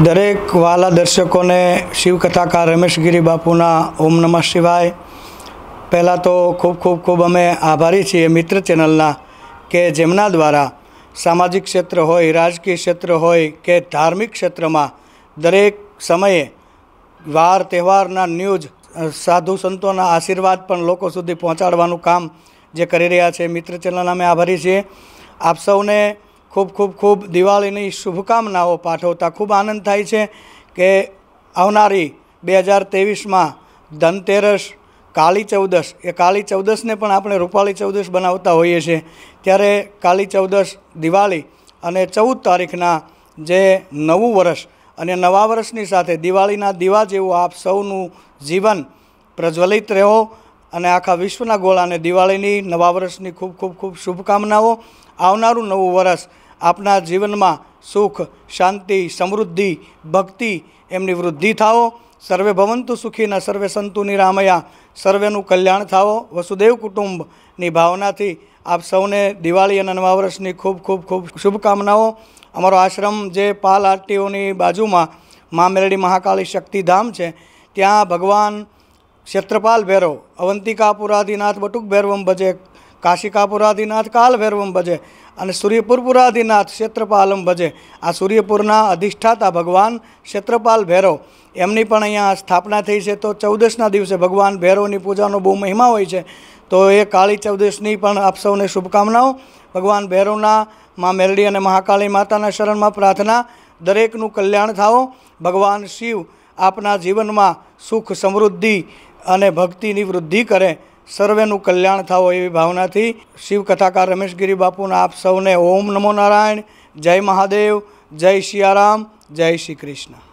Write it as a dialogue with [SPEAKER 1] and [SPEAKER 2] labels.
[SPEAKER 1] દરેક વાલા દર્શકોને શિવકથાકાર રમેશગીરી બાપુના ઓમ નમઃ શિવાય પહેલાં તો ખૂબ ખૂબ ખૂબ અમે આભારી છીએ મિત્ર ચેનલના કે જેમના દ્વારા સામાજિક ક્ષેત્ર હોય રાજકીય ક્ષેત્ર હોય કે ધાર્મિક ક્ષેત્રમાં દરેક સમયે વાર તહેવારના ન્યૂઝ સાધુ સંતોના આશીર્વાદ પણ લોકો સુધી પહોંચાડવાનું કામ જે કરી રહ્યા છે મિત્ર ચેનલના અમે આભારી છીએ આપ સૌને ખૂબ ખૂબ ખૂબ દિવાળીની શુભકામનાઓ પાઠવતા ખૂબ આનંદ થાય છે કે આવનારી બે હજાર ત્રેવીસમાં ધનતેરસ કાળી ચૌદસ એ કાળી ચૌદસને પણ આપણે રૂપાળી ચૌદસ બનાવતા હોઈએ છીએ ત્યારે કાળી ચૌદસ દિવાળી અને ચૌદ તારીખના જે નવું વર્ષ અને નવા વર્ષની સાથે દિવાળીના દીવા જેવું આપ સૌનું જીવન પ્રજ્વલિત રહો અને આખા વિશ્વના ગોળાને દિવાળીની નવા વર્ષની ખૂબ ખૂબ ખૂબ શુભકામનાઓ આવનારું નવું વર્ષ આપના જીવનમાં સુખ શાંતિ સમૃદ્ધિ ભક્તિ એમની વૃદ્ધિ થાઓ સર્વે ભવંતુ સુખીના સર્વે સંતુ નિરામયા સર્વેનું કલ્યાણ થાઓ વસુદેવ કુટુંબની ભાવનાથી આપ સૌને દિવાળી અને નવા વર્ષની ખૂબ ખૂબ ખૂબ શુભકામનાઓ અમારો આશ્રમ જે પાલ આરટીઓની બાજુમાં મા મેરડી મહાકાળી શક્તિધામ છે ત્યાં ભગવાન ક્ષેત્રપાલ ભૈરવ અવંતિકાપુરાધિનાથ બટુક ભૈરવમ ભજે કાશિકાપુરાધિનાથ કાલ ભૈરવમ ભજે અને સૂર્યપુરપુરાધિનાથ ક્ષેત્રપાલમ ભજે આ સૂર્યપુરના અધિષ્ઠાતા ભગવાન ક્ષેત્રપાલ ભૈરવ એમની પણ અહીંયા સ્થાપના થઈ છે તો ચૌદસના દિવસે ભગવાન ભૈરવની પૂજાનો બહુ મહિમા હોય છે તો એ કાળી ચૌદસની પણ આપ સૌને શુભકામનાઓ ભગવાન ભૈરવના મા મેરડી અને મહાકાળી માતાના શરણમાં પ્રાર્થના દરેકનું કલ્યાણ થાઓ ભગવાન શિવ આપના જીવનમાં સુખ સમૃદ્ધિ અને ભક્તિની વૃદ્ધિ કરે સર્વેનું કલ્યાણ થાવ એવી ભાવનાથી શિવ કથાકાર રમેશગીરી બાપુના આપ સૌને ઓમ નમો નારાયણ જય મહાદેવ જય સિયારામ જય શ્રી કૃષ્ણ